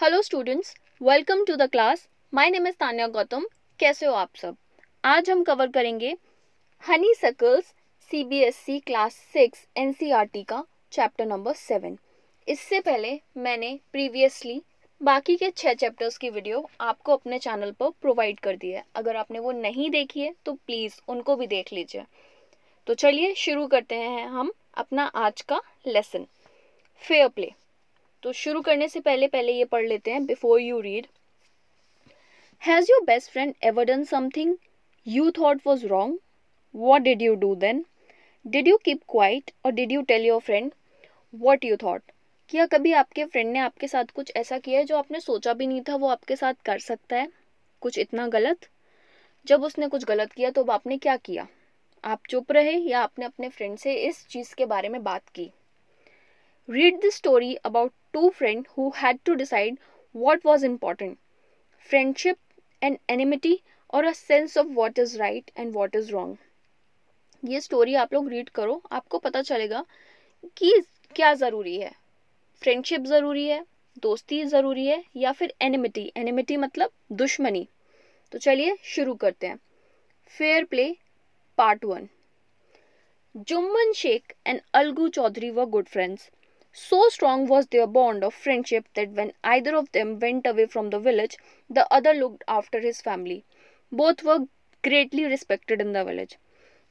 Hello students welcome to the class my name is Tanya Gautam कैसे हो आप सब आज हम कवर करेंगे honeysuckles CBSE class six NCERT का चैप्टर नंबर सेवन इससे पहले मैंने प्रीवियसली बाकी के छः चैप्टर्स की वीडियो आपको अपने चैनल पर प्रोवाइड कर दी है अगर आपने वो नहीं देखी है तो प्लीज़ उनको भी देख लीजिए तो चलिए शुरू करते हैं हम अपना आज का लेसन फेयर प्ले तो शुरू करने से पहले पहले ये पढ़ लेते हैं before you read has your best friend ever done something you thought was wrong what did you do then did you keep quiet और did you tell your friend what you thought क्या कभी आपके friend ने आपके साथ कुछ ऐसा किया है जो आपने सोचा भी नहीं था वो आपके साथ कर सकता है कुछ इतना गलत जब उसने कुछ गलत किया तो अब आपने क्या किया आप चुप रहे या आपने अपने फ्रेंड से इस चीज़ के बारे में बात की Read the story about two friends who had to decide what was important friendship and enmity और a sense of what is right and what is wrong ये स्टोरी आप लोग रीड करो आपको पता चलेगा कि क्या ज़रूरी है फ्रेंडशिप ज़रूरी है दोस्ती ज़रूरी है या फिर एनिमिटी एनिमिटी मतलब दुश्मनी तो चलिए शुरू करते हैं fair play part one Jumman Sheikh and Algu Chaudhari were good friends So strong was their bond of friendship that when either of them went away from the village, the other looked after his family. Both were greatly respected in the village.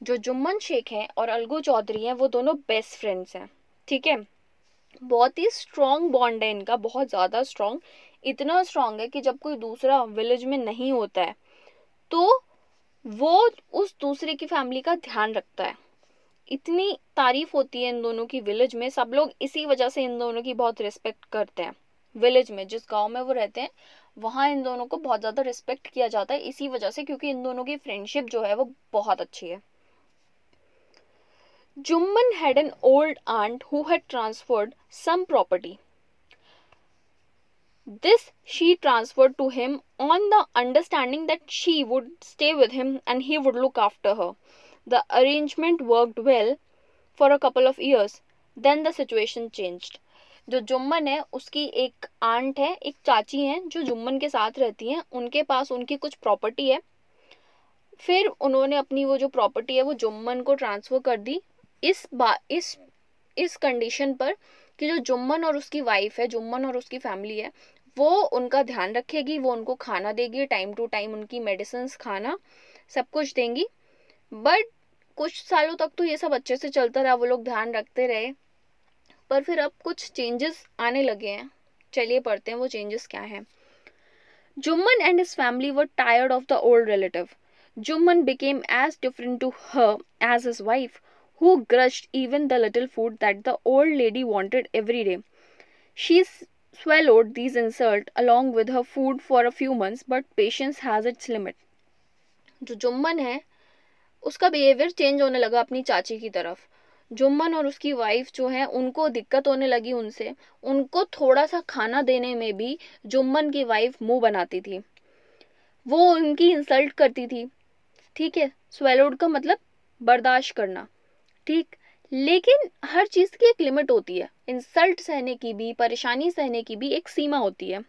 जो जुम्मन शेख हैं और अलगू चौधरी हैं वो दोनों best friends हैं ठीक है बहुत ही स्ट्रॉन्ग बॉन्ड है इनका बहुत ज़्यादा स्ट्रॉन्ग इतना स्ट्रॉन्ग है कि जब कोई दूसरा विलेज में नहीं होता है तो वो उस दूसरे की फैमिली का ध्यान रखता है इतनी तारीफ होती है इन दोनों की विलेज में सब लोग इसी वजह से इन दोनों की बहुत रिस्पेक्ट करते हैं विलेज में जिस गांव में वो रहते हैं वहां इन दोनों को बहुत ज़्यादा रिस्पेक्ट किया जाता है इसी वजह से क्योंकि इन दोनों की फ्रेंडशिप जो है वो बहुत अच्छी है Jumman had an old aunt who had transferred some property this she transferred to him on the understanding that she would stay with him and he would look after her The arrangement worked well for a couple of years. Then the situation changed. जो जुम्मन है उसकी एक aunt है एक चाची हैं जो जुम्मन के साथ रहती हैं उनके पास उनकी कुछ प्रॉपर्टी है फिर उन्होंने अपनी वो जो प्रॉपर्टी है वो जुम्मन को ट्रांसफ़र कर दी इस बा इस इस कंडीशन पर कि जो जुम्मन और उसकी वाइफ है जुम्मन और उसकी फैमिली है वो उनका ध्यान रखेगी वो उनको खाना देगी टाइम टू टाइम उनकी मेडिसिन खाना सब कुछ देंगी बट कुछ सालों तक तो ये सब अच्छे से चलता रहा वो लोग ध्यान रखते रहे पर फिर अब कुछ चेंजेस आने लगे हैं चलिए पढ़ते हैं वो चेंजेस क्या हैं Jumman and his family were tired of the old relative Jumman became as different to her as his wife who grudged even the little food that the old lady wanted every day she swallowed these insult along with her food for a few months but patience has its limit जो जुम्मन है उसका behaviour change होने लगा अपनी चाची की तरफ जुम्मन और उसकी वाइफ जो है उनको दिक्कत होने लगी उनसे उनको थोड़ा सा खाना देने में भी जुम्मन की वाइफ मुंह बनाती थी वो उनकी इंसल्ट करती थी ठीक है स्वेलोड का मतलब बर्दाश्त करना ठीक लेकिन हर चीज़ की एक लिमिट होती है इंसल्ट सहने की भी परेशानी सहने की भी एक सीमा होती है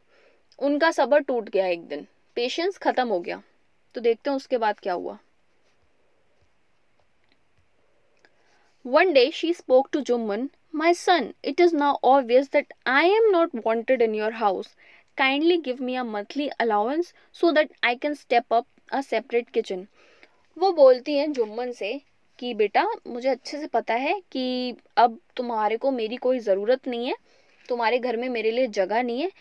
उनका सबर टूट गया एक दिन पेशेंस ख़त्म हो गया तो देखते हैं उसके बाद क्या हुआ One day she spoke to Jumman, My son, it is now obvious that I am not wanted in your house. Kindly give me a monthly allowance so that I can step up a separate kitchen. वो बोलती हैं जुम्मन से कि बेटा मुझे अच्छे से पता है कि अब तुम्हारे को मेरी कोई ज़रूरत नहीं है तुम्हारे घर में मेरे लिए जगह नहीं है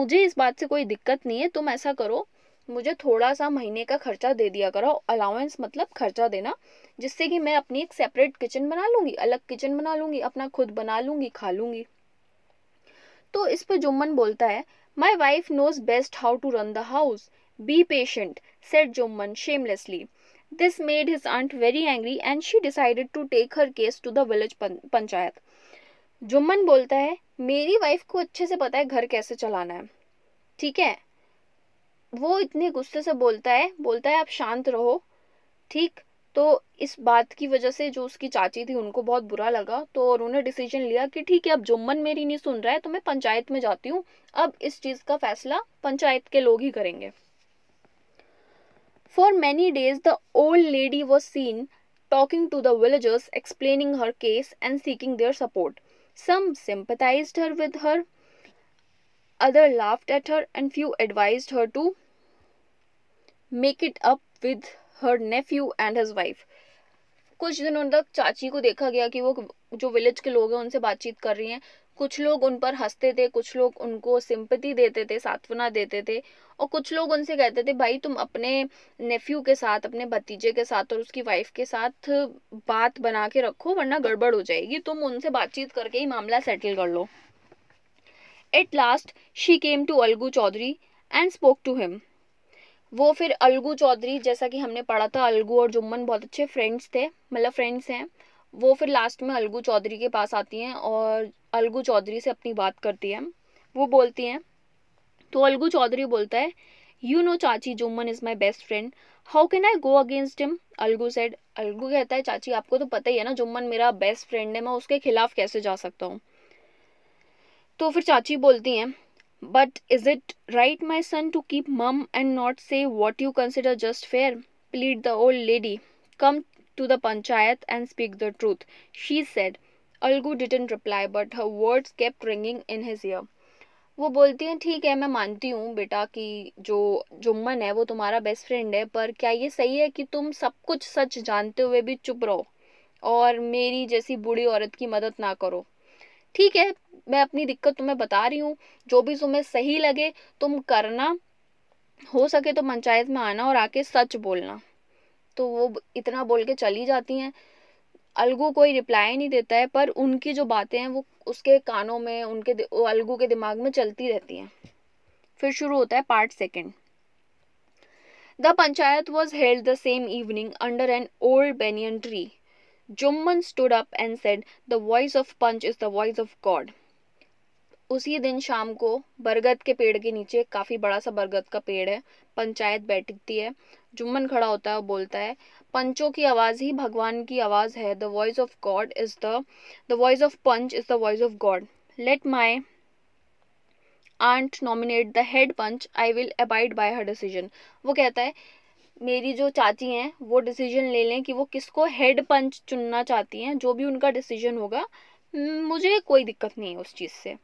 मुझे इस बात से कोई दिक्कत नहीं है तुम ऐसा करो मुझे थोड़ा सा महीने का खर्चा दे दिया करो अलाउंस मतलब खर्चा देना जिससे कि मैं अपनी एक सेपरेट किचन बना लूंगी अलग किचन बना लूंगी अपना खुद बना लूंगी खा लूंगी तो इस पर जुम्मन बोलता है my wife knows best how to run the house be patient said Jumman shamelessly this made his aunt very angry and she decided to take her case to the village panchayat Jumman बोलता है मेरी वाइफ को अच्छे से पता है घर कैसे चलाना है ठीक है वो इतने गुस्से से बोलता है बोलता है आप शांत रहो ठीक तो इस बात की वजह से जो उसकी चाची थी उनको बहुत बुरा लगा तो उन्होंने डिसीजन लिया कि ठीक है अब जुम्मन मेरी नहीं सुन रहा है तो मैं पंचायत में जाती हूँ अब इस चीज़ का फैसला पंचायत के लोग ही करेंगे for many days the old lady was seen talking to the villagers explaining her case and seeking their support some sympathize her with her other laughed at her and few advise her to make it up with her nephew and his wife कुछ दिनों तक चाची को देखा गया कि वो जो विलेज के लोग हैं उनसे बातचीत कर रही हैं कुछ लोग उन पर हंसते थे कुछ लोग उनको सिंपति देते थे सांत्वना देते थे और कुछ लोग उनसे कहते थे भाई तुम अपने नेफ्यू के साथ अपने भतीजे के साथ और उसकी वाइफ के साथ बात बना के रखो वरना गड़बड़ हो जाएगी तुम उनसे बातचीत करके ही मामला सेटल कर लो at last she came to Algu Chaudhari and spoke to him वो फिर अलगू चौधरी जैसा कि हमने पढ़ा था अलगू और जुम्मन बहुत अच्छे फ्रेंड्स थे मतलब फ्रेंड्स हैं वो फिर लास्ट में अलगू चौधरी के पास आती हैं और अलगू चौधरी से अपनी बात करती हैं वो बोलती हैं तो अलगू चौधरी बोलता है यू नो चाची Jumman is my best friend how can I go against him Algu said Algu कहता है चाची आपको तो पता ही है ना जुम्मन मेरा बेस्ट फ्रेंड है मैं उसके खिलाफ कैसे जा सकता हूँ तो फिर चाची बोलती हैं But is it right, my son, to keep mum and not say what you consider just fair? pleaded the old lady. Come to the panchayat and speak the truth, she said. Algu didn't reply but her words kept ringing in his ear वो बोलती हैं ठीक है मैं मानती हूँ बेटा कि जो जुम्मन है वो तुम्हारा बेस्ट फ्रेंड है पर क्या ये सही है कि तुम सब कुछ सच जानते हुए भी चुप रहो और मेरी जैसी बूढ़ी औरत की मदद ना करो ठीक है मैं अपनी दिक्कत तुम्हें बता रही हूँ जो भी तुम्हें सही लगे तुम करना हो सके तो पंचायत में आना और आके सच बोलना तो वो इतना बोल के चली जाती हैं अलगू कोई रिप्लाई नहीं देता है पर उनकी जो बातें हैं वो उसके कानों में उनके अलगू के दिमाग में चलती रहती हैं फिर शुरू होता है part second the panchayat was held the same evening under an old banyan tree Jumman stood up and said the voice of panch is the voice of God उसी दिन शाम को बरगद के पेड़ के नीचे काफ़ी बड़ा सा बरगद का पेड़ है पंचायत बैठती है जुम्मन खड़ा होता है और बोलता है पंचों की आवाज़ ही भगवान की आवाज़ है the voice of God is the the voice of panch is the voice of God let my aunt nominate the head panch I will abide by her decision वो कहता है मेरी जो चाची हैं वो डिसीजन ले लें कि वो किसको हेड पंच चुनना चाहती हैं जो भी उनका डिसीजन होगा मुझे कोई दिक्कत नहीं है उस चीज़ से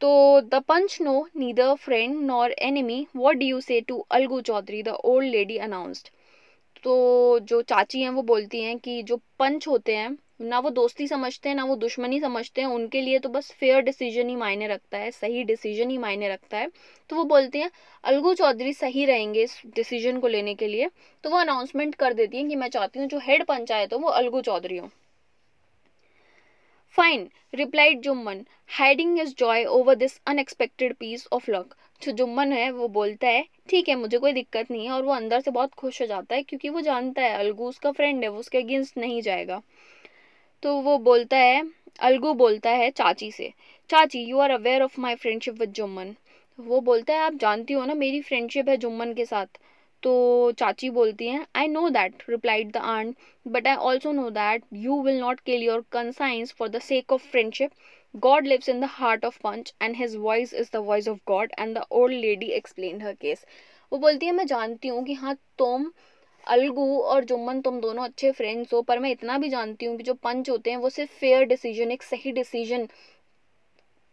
तो the panch know neither friend nor enemy what do you say to Algu Chaudhari the old lady announced तो जो चाची हैं वो बोलती हैं कि जो पंच होते हैं ना वो दोस्ती समझते हैं ना वो दुश्मनी समझते हैं उनके लिए तो बस फेयर डिसीजन ही मायने रखता है सही डिसीजन ही मायने रखता है तो वो बोलती हैं अलगू चौधरी सही रहेंगे इस डिसीजन को लेने के लिए तो वो अनाउंसमेंट कर देती हैं कि मैं चाहती हूँ जो हेड पंचायत हो वो अलगू चौधरी हो fine replied Jumman hiding his joy over this unexpected piece of luck जो जुम्मन है वो बोलता है ठीक है मुझे कोई दिक्कत नहीं है और वो अंदर से बहुत खुश हो जाता है क्योंकि वो जानता है अलगू उसका फ्रेंड है वो उसके अगेंस्ट नहीं जाएगा तो वो बोलता है अलगू बोलता है चाची से चाची you are aware of my friendship with Jumman वो बोलता है आप जानती हो ना मेरी फ्रेंडशिप है जुम्मन के साथ तो चाची बोलती हैं I know that replied the aunt but I also know that you will not kill your conscience for the sake of friendship God lives in the heart of panch and his voice is the voice of God and the old lady explain her case वो बोलती है मैं जानती हूँ कि हाँ तुम अलगू और जुम्मन तुम दोनों अच्छे फ्रेंड्स हो पर मैं इतना भी जानती हूँ कि जो पंच होते हैं वो सिर्फ फेयर डिसीजन एक सही डिसीजन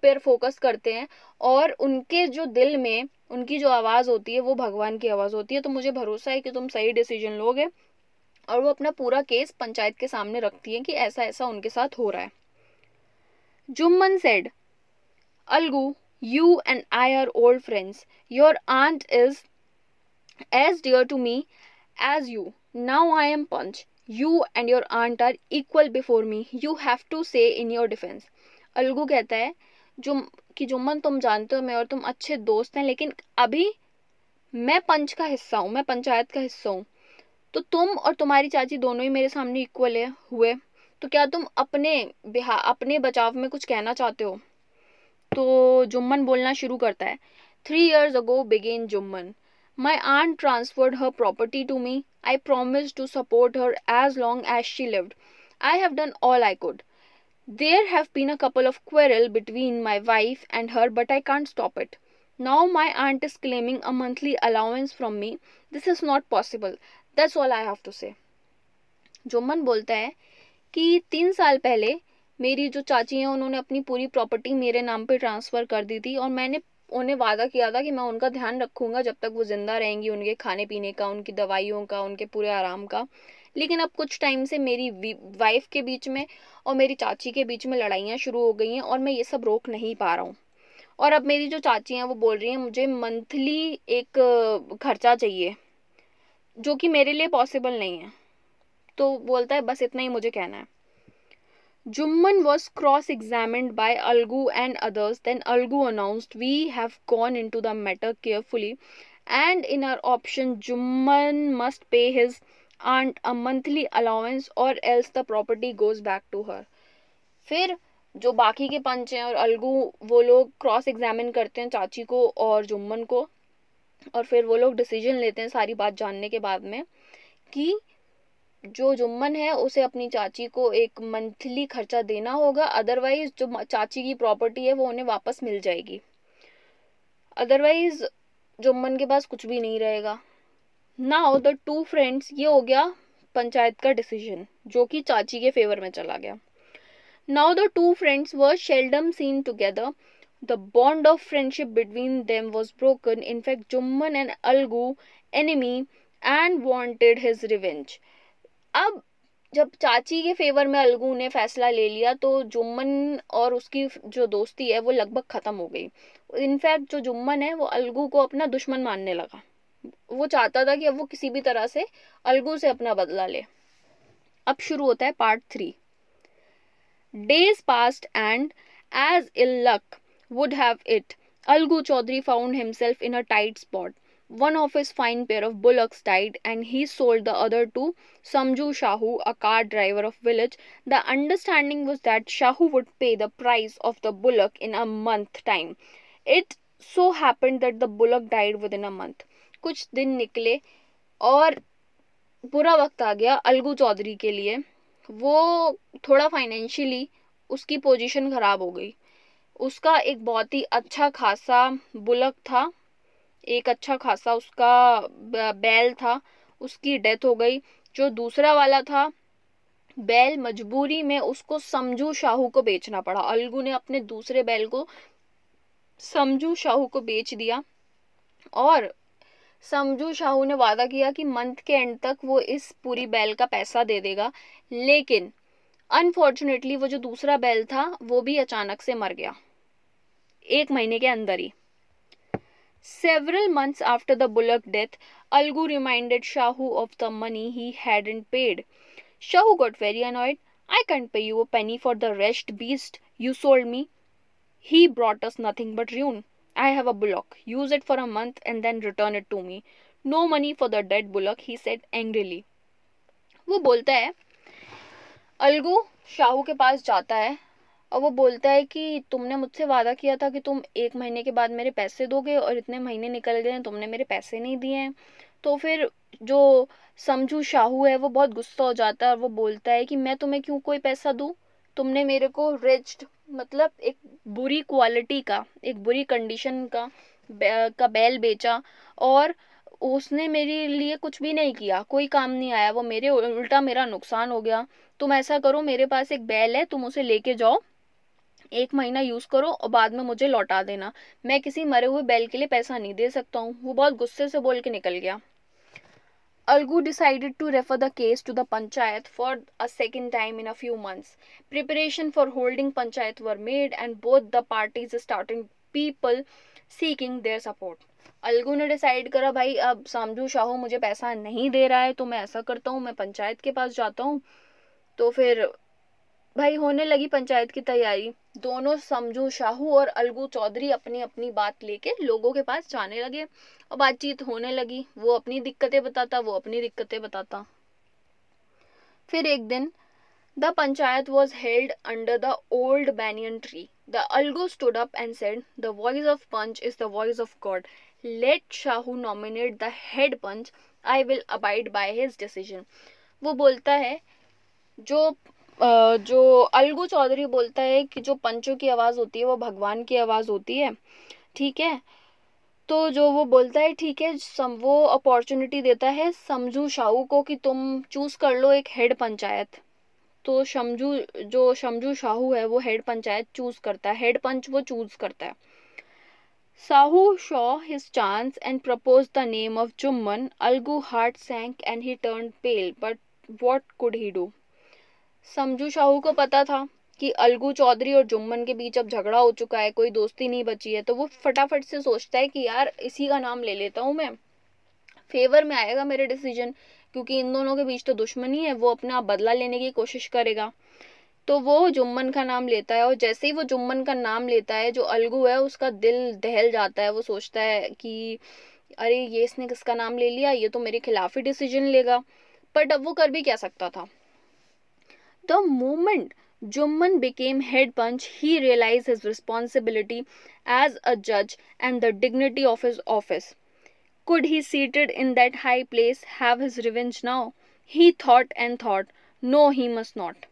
पर फोकस करते हैं और उनके जो दिल में उनकी जो आवाज़ होती है वो भगवान की आवाज़ होती है तो मुझे भरोसा है कि तुम सही डिसीजन लोगे और वो अपना पूरा केस पंचायत के सामने रखती हैं कि ऐसा ऐसा उनके साथ हो रहा है Jumman said Algu you and I are old friends your aunt is as dear to me as you. Now I am Punch. You and your aunt are equal before me. You have to say in your defense. Algu कहता है जो कि जुम्मन तुम जानते हो मैं और तुम अच्छे दोस्त हैं लेकिन अभी मैं पंच का हिस्सा हूँ मैं पंचायत का हिस्सा हूँ तो तुम और तुम्हारी चाची दोनों ही मेरे सामने इक्वल है हुए तो क्या तुम अपने बिहा अपने बचाव में कुछ कहना चाहते हो तो जुम्मन बोलना शुरू करता है three years ago began Jumman My aunt transferred her property to me. I promised to support her as long as she lived. I have done all I could. There have been a couple of quarrel between my wife and her, but I can't stop it. Now my aunt is claiming a monthly allowance from me. This is not possible. That's all I have to say. Jumman बोलता है कि तीन साल पहले मेरी जो चाची हैं उन्होंने अपनी पूरी प्रॉपर्टी मेरे नाम पे ट्रांसफ़र कर दी थी और मैंने उन्हें वादा किया था कि मैं उनका ध्यान रखूंगा जब तक वो ज़िंदा रहेंगी उनके खाने पीने का उनकी दवाइयों का उनके पूरे आराम का लेकिन अब कुछ टाइम से मेरी वाइफ के बीच में और मेरी चाची के बीच में लड़ाइयाँ शुरू हो गई हैं और मैं ये सब रोक नहीं पा रहा हूँ और अब मेरी जो चाची हैं वो बोल रही हैं मुझे मंथली एक खर्चा चाहिए जो कि मेरे लिए पॉसिबल नहीं है तो बोलता है बस इतना ही मुझे कहना है Jumman was cross examined by Algu and others. Then Algu announced, We have gone into the matter carefully, and in our option, Jumman must pay his aunt a monthly allowance or else the property goes back to her. फिर जो बाकी के पंच हैं और अलगू वो लोग cross examine करते हैं चाची को और जुम्मन को और फिर वो लोग डिसीजन लेते हैं सारी बात जानने के बाद में कि जो जुम्मन है उसे अपनी चाची को एक मंथली खर्चा देना होगा अदरवाइज जो चाची की प्रॉपर्टी है वो उन्हें वापस मिल जाएगी अदरवाइज जुम्मन के पास कुछ भी नहीं रहेगा नाउ द टू फ्रेंड्स ये हो गया पंचायत का डिसीजन जो कि चाची के फेवर में चला गया now the two friends were seldom seen together the bond of friendship between them was broken in fact Jumman and Algu enemy and wanted his revenge अब जब चाची के फेवर में अलगू ने फैसला ले लिया तो जुम्मन और उसकी जो दोस्ती है वो लगभग ख़त्म हो गई इनफैक्ट जो जुम्मन है वो अलगू को अपना दुश्मन मानने लगा वो चाहता था कि अब वो किसी भी तरह से अलगू से अपना बदला ले अब शुरू होता है part three days passed and as ill luck would have it Algu Chaudhari found himself in a tight spot One of his fine pair of bullocks died and he sold the other to Samju Shahu, a car driver of village. The understanding was that Shahu would pay the price of the bullock in a month time. It so happened that the bullock died within a month. कुछ दिन निकले और बुरा वक्त आ गया अलगू चौधरी के लिए वो थोड़ा फाइनेंशियली उसकी पोजीशन ख़राब हो गई उसका एक बहुत ही अच्छा खासा बुलक था एक अच्छा खासा उसका बैल था उसकी डेथ हो गई जो दूसरा वाला था बैल मजबूरी में उसको समझू शाहू को बेचना पड़ा अलगू ने अपने दूसरे बैल को समझू शाहू को बेच दिया और समझू शाहू ने वादा किया कि मंथ के एंड तक वो इस पूरी बैल का पैसा दे देगा लेकिन अनफॉर्चुनेटली वो जो दूसरा बैल था वो भी अचानक से मर गया एक महीने के अंदर ही Several months after the Bullock death, Algu reminded Shahu of the money he hadn't paid. Shahu got very annoyed. I can't pay you a penny for the wretched beast you sold me. He brought us nothing but ruin. I have a bullock. Use it for a month and then return it to me. No money for the dead bullock, he said angrily. वो बोलता है अलगू शाहू के पास जाता है और वो बोलता है कि तुमने मुझसे वादा किया था कि तुम एक महीने के बाद मेरे पैसे दोगे और इतने महीने निकल गए हैं तुमने मेरे पैसे नहीं दिए हैं तो फिर जो समझू शाहू है वो बहुत गुस्सा हो जाता है और वो बोलता है कि मैं तुम्हें क्यों कोई पैसा दूँ तुमने मेरे को रिच्ड मतलब एक बुरी क्वालिटी का एक बुरी कंडीशन का का बैल बेचा और उसने मेरे लिए कुछ भी नहीं किया कोई काम नहीं आया वो मेरे उल्टा मेरा नुकसान हो गया तुम ऐसा करो मेरे पास एक बैल है तुम उसे लेके जाओ एक महीना यूज करो और बाद में मुझे लौटा देना मैं किसी मरे हुए बैल के लिए पैसा नहीं दे सकता हूँ वो बहुत गुस्से से बोल के निकल गया Algu decided to refer the case to the panchayat for a second time in a few months preparation for holding panchayat were made and both the parties starting people seeking their support Algu ने डिसाइड करा भाई अब समझू शाहू मुझे पैसा नहीं दे रहा है तो मैं ऐसा करता हूँ मैं पंचायत के पास जाता हूँ तो फिर भाई होने लगी पंचायत की तैयारी दोनों समझू शाहू और अलगू चौधरी अपनी अपनी बात लेके लोगों के पास जाने लगे और बातचीत होने लगी वो अपनी दिक्कतें बताता वो अपनी दिक्कतें बताता फिर एक दिन the panchayat was held under the old banyan tree the Algu stood up and said the voice of panch is the voice of God let Sahu nominate the head panch I will abide by his decision वो बोलता है जो जो अलगू चौधरी बोलता है कि जो पंचों की आवाज़ होती है वो भगवान की आवाज़ होती है ठीक है तो जो वो बोलता है ठीक है सम वो अपॉर्चुनिटी देता है समझू शाहू को कि तुम चूज़ कर लो एक हेड पंचायत तो शमजू जो शमजू शाहू है वो हेड पंचायत चूज़ करता है हेड पंच वो चूज़ करता है Sahu saw his chance and propose the name of Jumman Algu heart sank and he turn pale but what could he do Samjhu Sahu को पता था कि अलगू चौधरी और जुम्मन के बीच अब झगड़ा हो चुका है कोई दोस्ती नहीं बची है तो वो फटाफट से सोचता है कि यार इसी का नाम ले लेता हूँ मैं फेवर में आएगा मेरे डिसीजन क्योंकि इन दोनों के बीच तो दुश्मनी है वो अपना बदला लेने की कोशिश करेगा तो वो जुम्मन का नाम लेता है और जैसे ही वो जुम्मन का नाम लेता है जो अलगू है उसका दिल दहल जाता है वो सोचता है कि अरे ये इसने किसका नाम ले लिया ये तो मेरे खिलाफ ही डिसीजन लेगा बट अब वो कर भी क्या सकता था the moment Jumman became head panch he realise his responsibility as a जज and the dignity of his office could he seated in that high place have his revenge now he thought and thought no he must not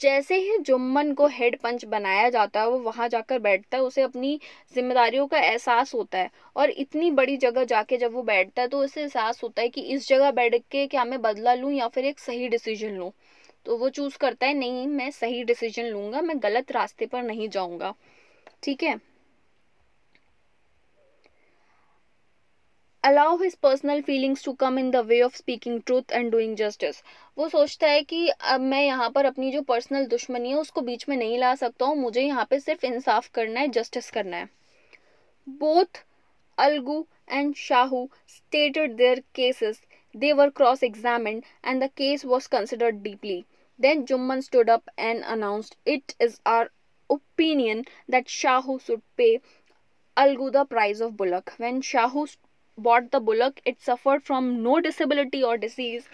जैसे he Jumman को head पंच बनाया जाता है वो वहां जाकर बैठता है उसे अपनी जिम्मेदारियों का एहसास होता है और इतनी बड़ी जगह जाके जब वो बैठता है तो उसे एहसास होता है कि इस जगह बैठ के क्या मैं बदला लूँ या फिर एक सही डिसीजन लूँ तो वो चूज़ करता है नहीं मैं सही डिसीजन लूंगा मैं गलत रास्ते पर नहीं जाऊंगा ठीक है allow his personal feelings to come in the way of speaking truth and doing justice वो सोचता है कि अब मैं यहाँ पर अपनी जो पर्सनल दुश्मनी है उसको बीच में नहीं ला सकता हूँ मुझे यहाँ पे सिर्फ इंसाफ करना है जस्टिस करना है both Algu and Shahu stated their cases They were cross examined and the case was considered deeply. Then Jumman stood up and announced, It is our opinion that Shahu should pay Algu the price of bullock. When Shahu bought the bullock, it suffered from no disability or disease.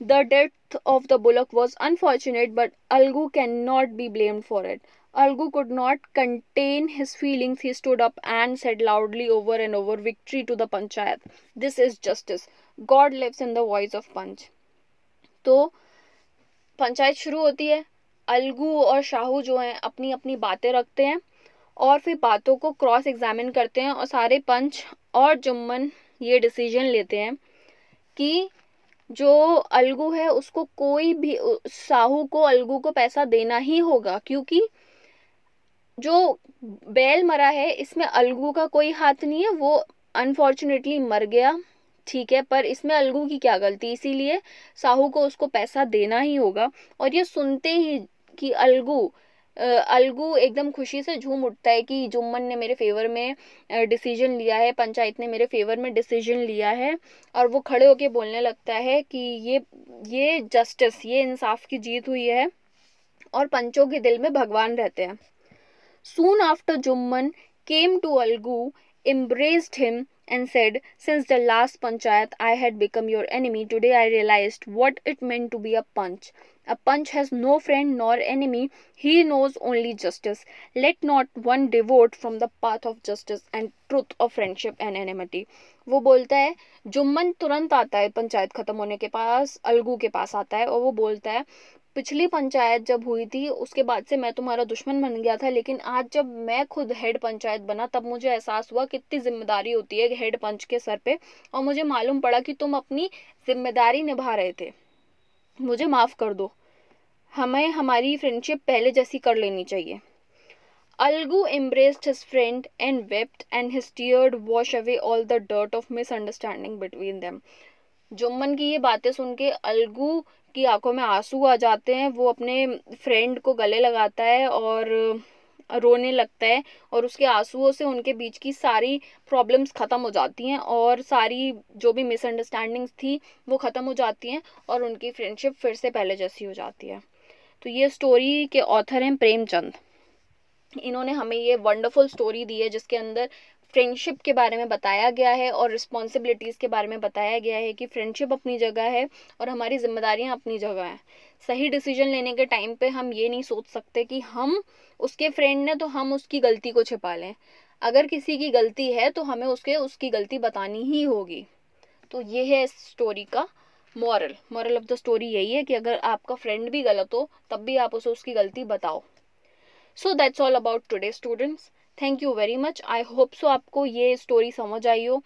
The death of the bullock was unfortunate, but Algu cannot be blamed for it. Algu could not contain his feelings. He stood up and said loudly over and over, Victory to the Panchayat. This is justice. God lives in the voice of panch तो पंचायत शुरू होती है अलगू और शाहू जो हैं अपनी अपनी बातें रखते हैं और फिर बातों को क्रॉस एग्जामिन करते हैं और सारे पंच और जुम्मन ये डिसीजन लेते हैं कि जो अलगू है उसको कोई भी साहू को अलगू को पैसा देना ही होगा क्योंकि जो बैल मरा है इसमें अलगू का कोई हाथ नहीं है वो अनफॉर्चुनेटली मर गया ठीक है पर इसमें अलगू की क्या गलती इसीलिए साहू को उसको पैसा देना ही होगा और ये सुनते ही कि अलगू अलगू एकदम खुशी से झूम उठता है कि जुम्मन ने मेरे फेवर में डिसीजन लिया है पंचायत ने मेरे फेवर में डिसीजन लिया है और वो खड़े होके बोलने लगता है कि ये ये जस्टिस ये इंसाफ की जीत हुई है और पंचों के दिल में भगवान रहते हैं soon after Jumman came to Algu embraced him and said, Since the last panchayat, I had become your enemy. Today I realized what it meant to be a punch. A punch has no friend nor enemy. He knows only justice. Let not one devote from the path of justice and truth of friendship and enmity. वो बोलता है जुम्मन तुरंत आता है पंचायत ख़त्म होने के पास अलगू के पास आता है और वो बोलता है पिछली पंचायत जब हुई थी उसके बाद से मैं तुम्हारा दुश्मन बन गया था लेकिन आज जब मैं खुद हेड पंचायत बना तब मुझे एहसास हुआ कितनी जिम्मेदारी होती है हेड पंच के सर पे और मुझे मालूम पड़ा कि तुम अपनी जिम्मेदारी निभा रहे थे मुझे माफ़ कर दो हमें हमारी फ्रेंडशिप पहले जैसी कर लेनी चाहिए Algu embraced his friend and wept, and his tears wash away all the dirt of of misunderstanding between them. Jumman की ये बातें सुन के अलगू की आंखों में आंसू आ जाते हैं वो अपने फ्रेंड को गले लगाता है और रोने लगता है और उसके आंसुओं से उनके बीच की सारी प्रॉब्लम्स ख़त्म हो जाती हैं और सारी जो भी मिसअंडरस्टैंडिंग्स थी वो ख़त्म हो जाती हैं और उनकी फ्रेंडशिप फिर से पहले जैसी हो जाती है तो ये स्टोरी के ऑथर हैं प्रेमचंद इन्होंने हमें ये वंडरफुल स्टोरी दी है जिसके अंदर फ्रेंडशिप के बारे में बताया गया है और रिस्पॉन्सिबिलिटीज़ के बारे में बताया गया है कि फ्रेंडशिप अपनी जगह है और हमारी जिम्मेदारियाँ अपनी जगह हैं सही डिसीजन लेने के टाइम पे हम ये नहीं सोच सकते कि हम उसके फ्रेंड ने तो हम उसकी गलती को छिपा लें अगर किसी की गलती है तो हमें उसके उसकी गलती बतानी ही होगी तो ये है इस स्टोरी का moral moral of the story यही है कि अगर आपका फ्रेंड भी गलत हो तब भी आप उसे उसकी गलती बताओ so that's all about today students thank you very much I hope so आपको ये स्टोरी समझ आई हो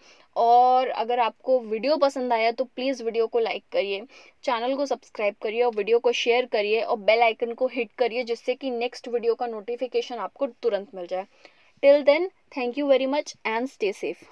और अगर आपको वीडियो पसंद आया तो प्लीज़ वीडियो को लाइक करिए चैनल को सब्सक्राइब करिए और वीडियो को शेयर करिए और बेल आइकन को हिट करिए जिससे कि नेक्स्ट वीडियो का नोटिफिकेशन आपको तुरंत मिल जाए till then thank you very much and stay safe